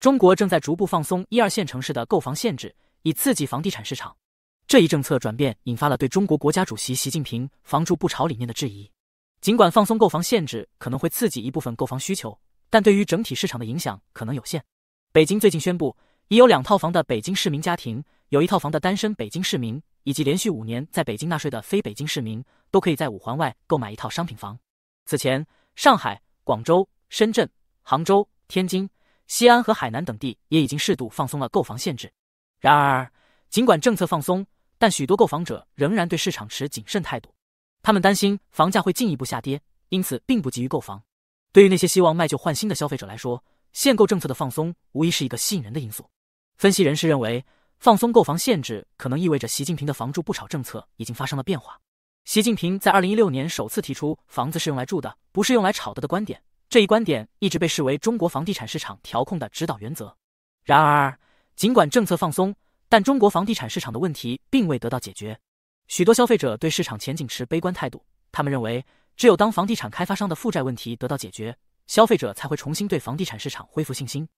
中国正在逐步放松一二线城市的购房限制，以刺激房地产市场。这一政策转变引发了对中国国家主席习近平“房住不炒”理念的质疑。尽管放松购房限制可能会刺激一部分购房需求，但对于整体市场的影响可能有限。北京最近宣布，已有两套房的北京市民家庭、有一套房的单身北京市民以及连续五年在北京纳税的非北京市民，都可以在五环外购买一套商品房。此前，上海、广州、深圳、杭州、天津。西安和海南等地也已经适度放松了购房限制。然而，尽管政策放松，但许多购房者仍然对市场持谨慎态度。他们担心房价会进一步下跌，因此并不急于购房。对于那些希望卖旧换新的消费者来说，限购政策的放松无疑是一个吸引人的因素。分析人士认为，放松购房限制可能意味着习近平的“房住不炒”政策已经发生了变化。习近平在二零一六年首次提出“房子是用来住的，不是用来炒的”的观点。这一观点一直被视为中国房地产市场调控的指导原则。然而，尽管政策放松，但中国房地产市场的问题并未得到解决。许多消费者对市场前景持悲观态度，他们认为，只有当房地产开发商的负债问题得到解决，消费者才会重新对房地产市场恢复信心。